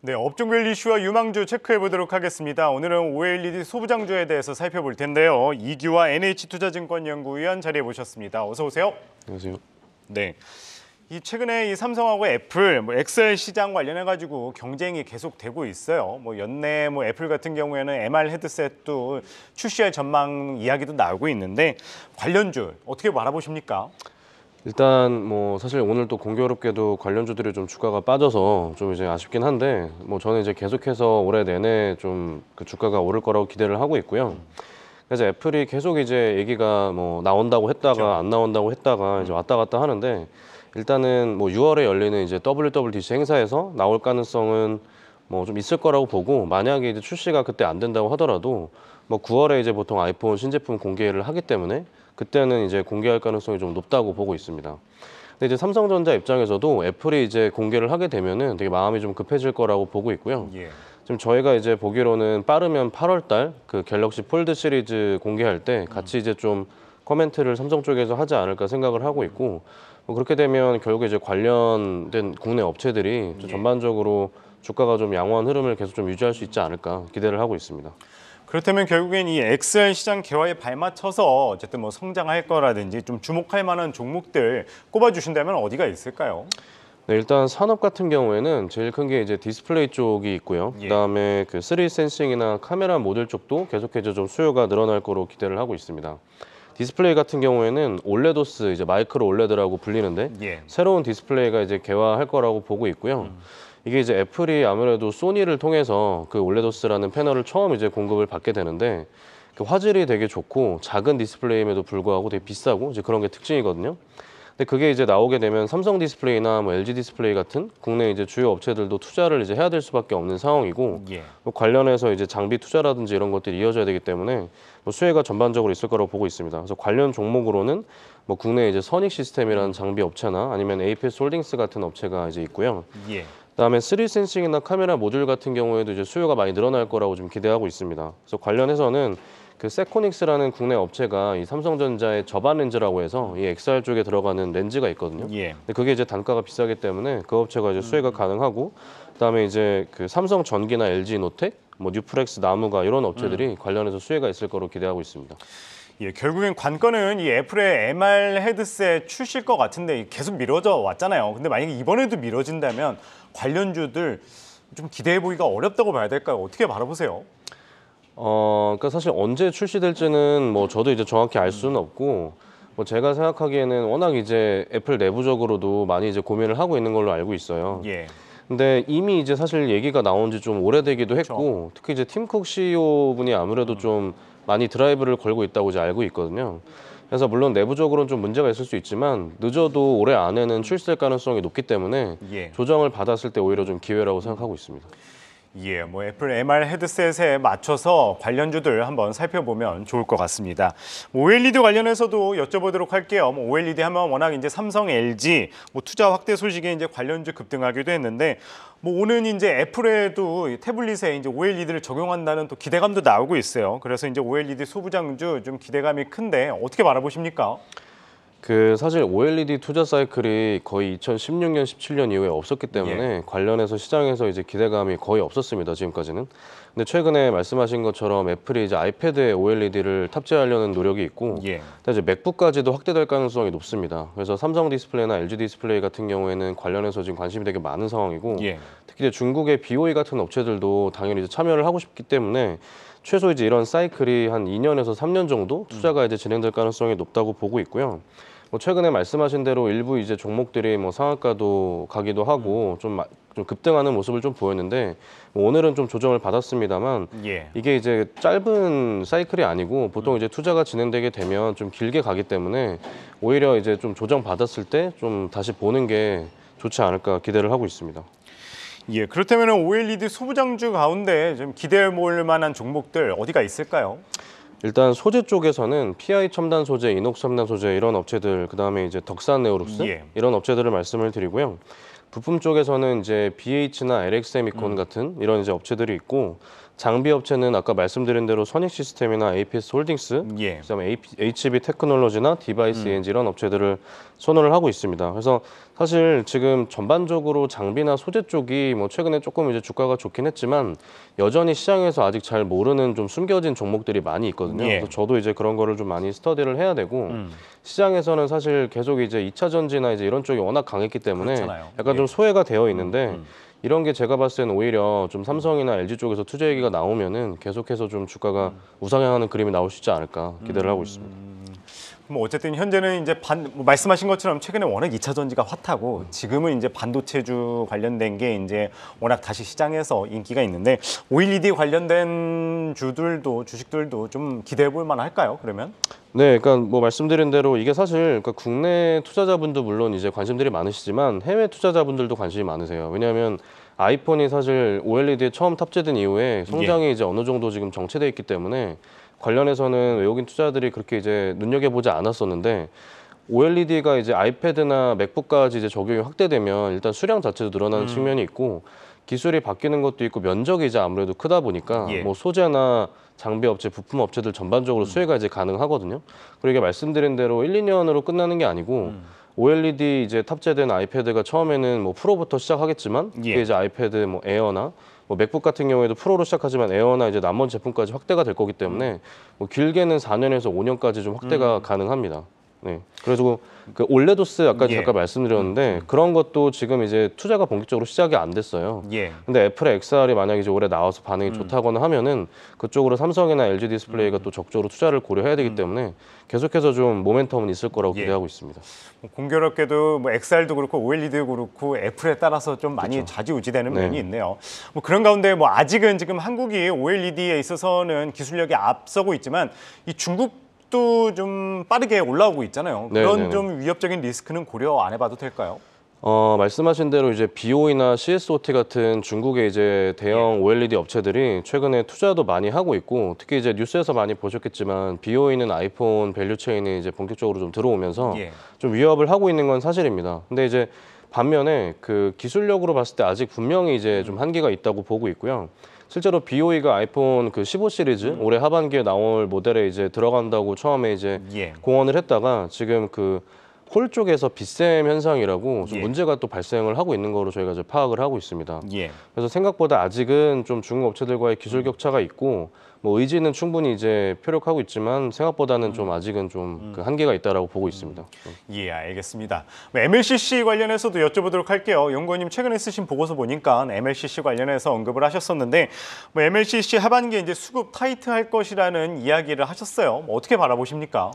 네, 업종별 이슈와 유망주 체크해 보도록 하겠습니다. 오늘은 OLED 소부장주에 대해서 살펴볼 텐데요. 이규와 NH투자증권연구위원 자리에 모셨습니다. 어서 오세요. 안녕하세요. 네. 이 최근에 이 삼성하고 애플, 뭐 엑셀 시장 관련해 가지고 경쟁이 계속되고 있어요. 뭐 연내 뭐 애플 같은 경우에는 MR 헤드셋도 출시할 전망 이야기도 나오고 있는데 관련주 어떻게 바라보십니까 일단 뭐 사실 오늘 또 공교롭게도 관련주들이 좀 주가가 빠져서 좀 이제 아쉽긴 한데 뭐 저는 이제 계속해서 올해 내내 좀 그 주가가 오를 거라고 기대를 하고 있고요. 그래서 애플이 계속 이제 얘기가 뭐 나온다고 했다가 그렇죠. 안 나온다고 했다가 이제 왔다 갔다 하는데 일단은 뭐 6월에 열리는 이제 WWDC 행사에서 나올 가능성은 뭐 좀 있을 거라고 보고 만약에 이제 출시가 그때 안 된다고 하더라도 뭐 9월에 이제 보통 아이폰 신제품 공개를 하기 때문에 그때는 이제 공개할 가능성이 좀 높다고 보고 있습니다. 근데 이제 삼성전자 입장에서도 애플이 이제 공개를 하게 되면은 되게 마음이 좀 급해질 거라고 보고 있고요. 예. 지금 저희가 이제 보기로는 빠르면 8월 달 그 갤럭시 폴드 시리즈 공개할 때 같이 음. 이제 좀 코멘트를 삼성 쪽에서 하지 않을까 생각을 하고 있고 뭐 그렇게 되면 결국 이제 관련된 국내 업체들이 예. 전반적으로 주가가 좀 양호한 흐름을 계속 좀 유지할 수 있지 않을까 기대를 하고 있습니다. 그렇다면 결국엔 이 엑셀 시장 개화에 발맞춰서 어쨌든 뭐 성장할 거라든지 좀 주목할 만한 종목들 꼽아주신다면 어디가 있을까요? 네, 일단 산업 같은 경우에는 제일 큰 게 이제 디스플레이 쪽이 있고요. 예. 그다음에 그 3D 센싱이나 카메라 모듈 쪽도 계속해서 좀 수요가 늘어날 거로 기대를 하고 있습니다. 디스플레이 같은 경우에는 올레도스 이제 마이크로 올레드라고 불리는데 예. 새로운 디스플레이가 이제 개화할 거라고 보고 있고요. 음. 이게 이제 애플이 아무래도 소니를 통해서 그 올레도스라는 패널을 처음 이제 공급을 받게 되는데 그 화질이 되게 좋고 작은 디스플레이임에도 불구하고 되게 비싸고 이제 그런 게 특징이거든요. 근데 그게 이제 나오게 되면 삼성 디스플레이나 뭐 LG 디스플레이 같은 국내 이제 주요 업체들도 투자를 이제 해야 될 수밖에 없는 상황이고 예. 뭐 관련해서 이제 장비 투자라든지 이런 것들이 이어져야 되기 때문에 뭐 수혜가 전반적으로 있을 거라고 보고 있습니다. 그래서 관련 종목으로는 뭐 국내 이제 선익 시스템이라는 장비 업체나 아니면 APS 홀딩스 같은 업체가 이제 있고요. 예. 다음에 3D 센싱이나 카메라 모듈 같은 경우에도 이제 수요가 많이 늘어날 거라고 좀 기대하고 있습니다. 그래서 관련해서는 그 세코닉스라는 국내 업체가 이 삼성전자의 저반 렌즈라고 해서 이 XR 쪽에 들어가는 렌즈가 있거든요. 예. 근데 그게 이제 단가가 비싸기 때문에 그 업체가 이제 수혜가 음. 가능하고 그다음에 이제 그 삼성 전기나 LG 노텍, 뭐 뉴프렉스 나무가 이런 업체들이 음. 관련해서 수혜가 있을 거로 기대하고 있습니다. 예, 결국엔 관건은 이 애플의 MR 헤드셋 출시일 것 같은데 계속 미뤄져 왔잖아요. 근데 만약에 이번에도 미뤄진다면 관련주들 좀 기대해 보기가 어렵다고 봐야 될까요? 어떻게 바라보세요? 어, 그러니까 사실 언제 출시될지는 뭐 저도 이제 정확히 알 수는 없고 뭐 제가 생각하기에는 워낙 이제 애플 내부적으로도 많이 이제 고민을 하고 있는 걸로 알고 있어요. 예. 근데 이미 이제 사실 얘기가 나온 지 좀 오래되기도 했고 그렇죠. 특히 이제 팀쿡 CEO 분이 아무래도 음. 좀 많이 드라이브를 걸고 있다고 이제 알고 있거든요. 그래서 물론 내부적으로는 좀 문제가 있을 수 있지만 늦어도 올해 안에는 출시될 가능성이 높기 때문에 예. 조정을 받았을 때 오히려 좀 기회라고 생각하고 있습니다. 예, 뭐 애플 MR 헤드셋에 맞춰서 관련주들 한번 살펴보면 좋을 것 같습니다. 뭐 OLED 관련해서도 여쭤보도록 할게요. 뭐 OLED 하면 워낙 이제 삼성, LG 뭐 투자 확대 소식에 이제 관련주 급등하기도 했는데 뭐 오늘 이제 애플에도 태블릿에 이제 OLED를 적용한다는 또 기대감도 나오고 있어요. 그래서 이제 OLED 소부장주 좀 기대감이 큰데 어떻게 바라보십니까? 그 사실 OLED 투자 사이클이 거의 2016년, 17년 이후에 없었기 때문에 예. 관련해서 시장에서 이제 기대감이 거의 없었습니다. 지금까지는. 근데 최근에 말씀하신 것처럼 애플이 이제 아이패드에 OLED를 탑재하려는 노력이 있고, 예. 이제 맥북까지도 확대될 가능성이 높습니다. 그래서 삼성 디스플레이나 LG 디스플레이 같은 경우에는 관련해서 지금 관심이 되게 많은 상황이고, 예. 특히 이제 중국의 BOE 같은 업체들도 당연히 이제 참여를 하고 싶기 때문에 최소 이제 이런 사이클이 한 2년에서 3년 정도 음. 투자가 이제 진행될 가능성이 높다고 보고 있고요. 뭐 최근에 말씀하신 대로 일부 이제 종목들이 뭐 상한가도 가기도 하고 음. 좀, 좀 급등하는 모습을 좀 보였는데 뭐 오늘은 좀 조정을 받았습니다만 예. 이게 이제 짧은 사이클이 아니고 보통 음. 이제 투자가 진행되게 되면 좀 길게 가기 때문에 오히려 이제 좀 조정 받았을 때 좀 다시 보는 게 좋지 않을까 기대를 하고 있습니다. 예, 그렇다면 OLED 소부장주 가운데 좀 기대해 볼 만한 종목들 어디가 있을까요? 일단 소재 쪽에서는 PI 첨단 소재, 이녹 첨단 소재 이런 업체들, 그다음에 이제 덕산 에오룩스 예. 이런 업체들을 말씀을 드리고요. 부품 쪽에서는 이제 BH나 LX 세미콘 음. 같은 이런 이제 업체들이 있고 장비 업체는 아까 말씀드린 대로 선익 시스템이나 APS 홀딩스, 예. 그다음에 HB 테크놀로지나 디바이스 음. 엔지 이런 업체들을 선호를 하고 있습니다. 그래서 사실 지금 전반적으로 장비나 소재 쪽이 뭐 최근에 조금 이제 주가가 좋긴 했지만 여전히 시장에서 아직 잘 모르는 좀 숨겨진 종목들이 많이 있거든요. 예. 그래서 저도 이제 그런 거를 좀 많이 스터디를 해야 되고 음. 시장에서는 사실 계속 이제 이차 전지나 이제 이런 쪽이 워낙 강했기 때문에 그렇잖아요. 약간 예. 좀 소외가 되어 있는데 음. 음. 이런 게 제가 봤을 때는 오히려 좀 삼성이나 LG 쪽에서 투자 얘기가 나오면은 계속해서 좀 주가가 음. 우상향하는 그림이 나올 수 있지 않을까 기대를 하고 있습니다. 음. 뭐 어쨌든 현재는 이제 반뭐 말씀하신 것처럼 최근에 워낙 이차 전지가 핫하고 지금은 이제 반도체주 관련된 게 이제 워낙 다시 시장에서 인기가 있는데 OLED 관련된 주들도 주식들도 좀 기대해 볼 만할까요? 그러면? 네, 그러니까 뭐 말씀드린 대로 이게 사실 그러니까 국내 투자자분도 물론 이제 관심들이 많으시지만 해외 투자자분들도 관심이 많으세요. 왜냐하면 아이폰이 사실 OLED에 처음 탑재된 이후에 예. 성장이 예. 이제 어느 정도 지금 정체돼 있기 때문에 관련해서는 외국인 투자들이 그렇게 이제 눈여겨보지 않았었는데 OLED가 이제 아이패드나 맥북까지 이제 적용이 확대되면 일단 수량 자체도 늘어나는 음. 측면이 있고 기술이 바뀌는 것도 있고 면적이 이제 아무래도 크다 보니까 예. 뭐 소재나 장비 업체, 부품 업체들 전반적으로 음. 수혜가 이제 가능하거든요. 그리고 이게 말씀드린 대로 1, 2년으로 끝나는 게 아니고 음. OLED 이제 탑재된 아이패드가 처음에는 뭐 프로부터 시작하겠지만 예. 그게 이제 아이패드 뭐 에어나 뭐 맥북 같은 경우에도 프로로 시작하지만 에어나 이제 남원 제품까지 확대가 될 거기 때문에 뭐 길게는 4년에서 5년까지 좀 확대가 음. 가능합니다. 네. 그래가지고 그, 그 올레도스 아까 예. 잠깐 말씀드렸는데 음. 그런 것도 지금 이제 투자가 본격적으로 시작이 안 됐어요. 예. 근데 애플 XR이 만약에 이제 올해 나와서 반응이 음. 좋다거나 하면은 그쪽으로 삼성이나 LG 디스플레이가 음. 또 적극적으로 투자를 고려해야 되기 음. 때문에 계속해서 좀 모멘텀은 있을 거라고 예. 기대하고 있습니다. 뭐 공교롭게도 뭐 XR도 그렇고 OLED도 그렇고 애플에 따라서 좀 많이 그렇죠. 좌지우지되는 네. 면이 있네요. 뭐 그런 가운데 뭐 아직은 지금 한국이 OLED에 있어서는 기술력이 앞서고 있지만 이 중국 주식도 좀 빠르게 올라오고 있잖아요. 네, 그런 네네네. 네. 좀 위협적인 리스크는 고려 안 해봐도 될까요? 어, 말씀하신 대로 이제 BO이나 CSOT 같은 중국의 이제 대형 OLED 예. 업체들이 최근에 투자도 많이 하고 있고 특히 이제 뉴스에서 많이 보셨겠지만 BO이는 아이폰 밸류 체인이 이제 본격적으로 좀 들어오면서 예. 좀 위협을 하고 있는 건 사실입니다. 근데 이제 반면에 그 기술력으로 봤을 때 아직 분명히 이제 음. 좀 한계가 있다고 보고 있고요. 실제로 BOE가 아이폰 그 15 시리즈 음. 올해 하반기에 나올 모델에 이제 들어간다고 처음에 이제 예. 공언을 했다가 지금 그콜 쪽에서 빗샘 현상이라고 예. 문제가 또 발생을 하고 있는 거로 저희가 이제 파악을 하고 있습니다. 예. 그래서 생각보다 아직은 좀 중국 업체들과의 기술 음. 격차가 있고 뭐 의지는 충분히 이제 표력하고 있지만 생각보다는 좀 음. 아직은 좀그 음. 한계가 있다라고 보고 있습니다. 음. 예, 알겠습니다. 네, MLCC 관련해서도 여쭤보도록 할게요. 연구원님 최근에 쓰신 보고서 보니까 MLCC 관련해서 언급을 하셨었는데 뭐 MLCC 하반기에 이제 수급 타이트할 것이라는 이야기를 하셨어요. 뭐 어떻게 바라보십니까?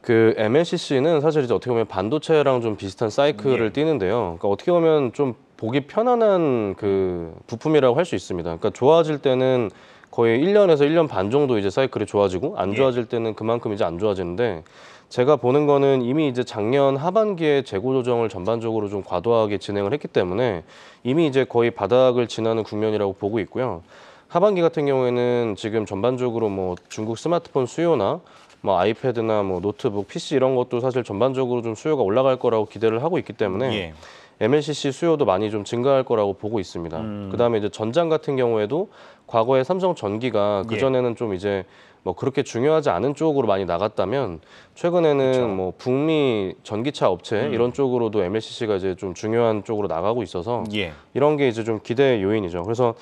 그 MLCC는 사실 이제 어떻게 보면 반도체랑 좀 비슷한 사이클을 예. 띠는데요. 그러니까 어떻게 보면 좀 보기 편안한 그 부품이라고 할 수 있습니다. 그러니까 좋아질 때는 거의 1년에서 1년 반 정도 이제 사이클이 좋아지고 안 예. 좋아질 때는 그만큼 이제 안 좋아지는데 제가 보는 거는 이미 이제 작년 하반기에 재고 조정을 전반적으로 좀 과도하게 진행을 했기 때문에 이미 이제 거의 바닥을 지나는 국면이라고 보고 있고요. 하반기 같은 경우에는 지금 전반적으로 뭐 중국 스마트폰 수요나 뭐 아이패드나 뭐 노트북, PC 이런 것도 사실 전반적으로 좀 수요가 올라갈 거라고 기대를 하고 있기 때문에 예. MLCC 수요도 많이 좀 증가할 거라고 보고 있습니다. 음. 그다음에 이제 전장 같은 경우에도 과거에 삼성 전기가 그 전에는 예. 좀 이제 뭐 그렇게 중요하지 않은 쪽으로 많이 나갔다면 최근에는 그렇죠. 뭐 북미 전기차 업체 음. 이런 쪽으로도 MLCC가 이제 좀 중요한 쪽으로 나가고 있어서 예. 이런 게 이제 좀 기대 요인이죠. 그래서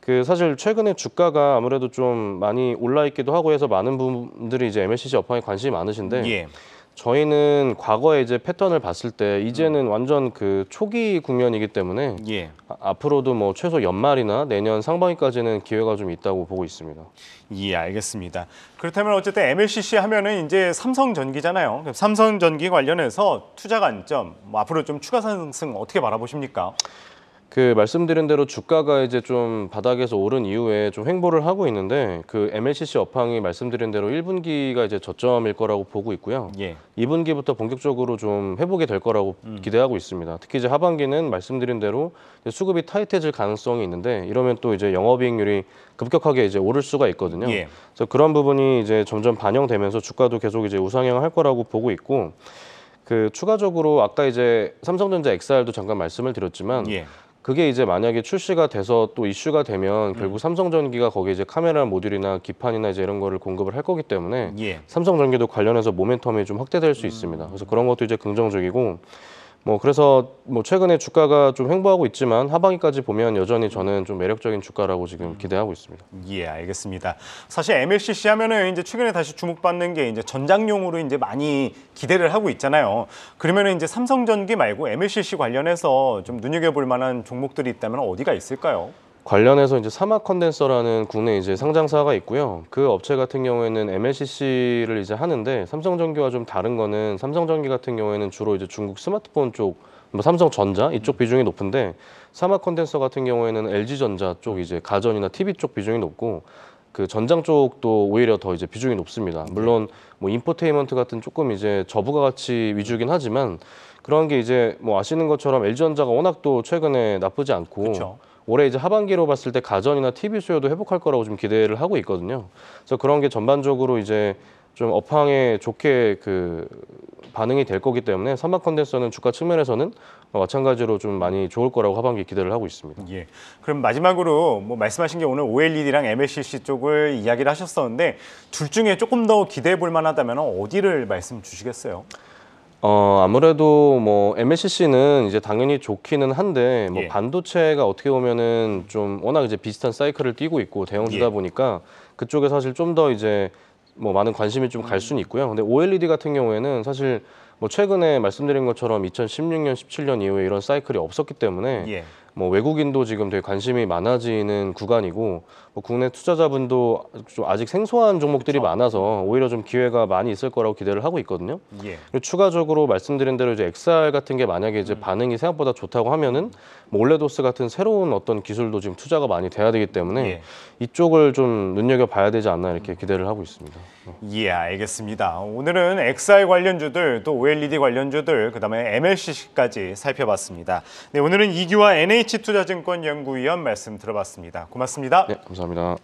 그 사실 최근에 주가가 아무래도 좀 많이 올라 있기도 하고 해서 많은 분들이 이제 MLCC 업황에 관심이 많으신데 예. 저희는 과거에 이제 패턴을 봤을 때 이제는 음. 완전 그 초기 국면이기 때문에 예. 아, 앞으로도 뭐 최소 연말이나 내년 상반기까지는 기회가 좀 있다고 보고 있습니다. 예, 알겠습니다. 그렇다면 어쨌든 MLCC 하면은 이제 삼성전기잖아요. 삼성전기 관련해서 투자 관점, 뭐 앞으로 좀 추가 상승 어떻게 바라보십니까? 그 말씀드린 대로 주가가 이제 좀 바닥에서 오른 이후에 좀 횡보를 하고 있는데 그 MLCC 업황이 말씀드린 대로 1분기가 이제 저점일 거라고 보고 있고요. 예. 2분기부터 본격적으로 좀 회복이 될 거라고 음. 기대하고 있습니다. 특히 이제 하반기는 말씀드린 대로 수급이 타이트해질 가능성이 있는데 이러면 또 이제 영업이익률이 급격하게 이제 오를 수가 있거든요. 예. 그래서 그런 부분이 이제 점점 반영되면서 주가도 계속 이제 우상향할 을 거라고 보고 있고 그 추가적으로 아까 이제 삼성전자 XR도 잠깐 말씀을 드렸지만 예. 그게 이제 만약에 출시가 돼서 또 이슈가 되면 음. 결국 삼성전기가 거기에 이제 카메라 모듈이나 기판이나 이제 이런 거를 공급을 할 거기 때문에 예. 삼성전기도 관련해서 모멘텀이 좀 확대될 수 음. 있습니다. 그래서 그런 것도 이제 긍정적이고 뭐 그래서 뭐 최근에 주가가 좀 횡보하고 있지만 하반기까지 보면 여전히 저는 좀 매력적인 주가라고 지금 음. 기대하고 있습니다. 예, 알겠습니다. 사실 MLCC 하면은 이제 최근에 다시 주목받는 게 이제 전장용으로 이제 많이 기대를 하고 있잖아요. 그러면은 이제 삼성전기 말고 MLCC 관련해서 좀 눈여겨볼 만한 종목들이 있다면 어디가 있을까요? 관련해서 이제 사막 컨덴서라는 국내 이제 상장사가 있고요. 그 업체 같은 경우에는 MLCC를 이제 하는데 삼성전기와 좀 다른 거는 삼성전기 같은 경우에는 주로 이제 중국 스마트폰 쪽, 뭐 삼성전자 이쪽 음. 비중이 높은데 사막 컨덴서 같은 경우에는 LG전자 쪽 이제 가전이나 TV 쪽 비중이 높고 그 전장 쪽도 오히려 더 이제 비중이 높습니다. 네. 물론 뭐 인포테인먼트 같은 조금 이제 저부가 가치 위주긴 하지만 그런 게 이제 뭐 아시는 것처럼 LG전자가 워낙 또 최근에 나쁘지 않고 그쵸. 올해 이제 하반기로 봤을 때 가전이나 TV 수요도 회복할 거라고 좀 기대를 하고 있거든요. 그래서 그런 게 전반적으로 이제 좀 업황에 좋게 그 반응이 될 거기 때문에 삼박 컨덴서는 주가 측면에서는 마찬가지로 좀 많이 좋을 거라고 하반기 기대를 하고 있습니다. 예. 그럼 마지막으로 뭐 말씀하신 게 오늘 OLED랑 MLCC 쪽을 이야기를 하셨었는데 둘 중에 조금 더 기대해 볼 만하다면 어디를 말씀 주시겠어요? 어, 아무래도 뭐 MLCC는 이제 당연히 좋기는 한데 뭐 예. 반도체가 어떻게 보면은 좀 워낙 이제 비슷한 사이클을 띄고 있고 대형주다 예. 보니까 그쪽에 사실 좀 더 이제 뭐 많은 관심이 좀 갈 수는 있고요. 근데 OLED 같은 경우에는 사실 뭐 최근에 말씀드린 것처럼 2016년, 17년 이후에 이런 사이클이 없었기 때문에 예. 뭐 외국인도 지금 되게 관심이 많아지는 구간이고 뭐 국내 투자자분도 좀 아직 생소한 종목들이 그렇 많아서 오히려 좀 기회가 많이 있을 거라고 기대를 하고 있거든요. 예. 그리고 추가적으로 말씀드린 대로 이제 엑셀 같은 게 만약에 이제 음. 반응이 생각보다 좋다고 하면은 뭐 올레도스 같은 새로운 어떤 기술도 지금 투자가 많이 돼야 되기 때문에 예. 이쪽을 좀 눈여겨 봐야 되지 않나 이렇게 기대를 하고 있습니다. 예, 알겠습니다. 오늘은 XR 관련주들 또 OLED 관련주들 그다음에 MLCC까지 살펴봤습니다. 네, 오늘은 이규와 NH H투자증권 연구위원 말씀 들어봤습니다. 고맙습니다. 네, 감사합니다.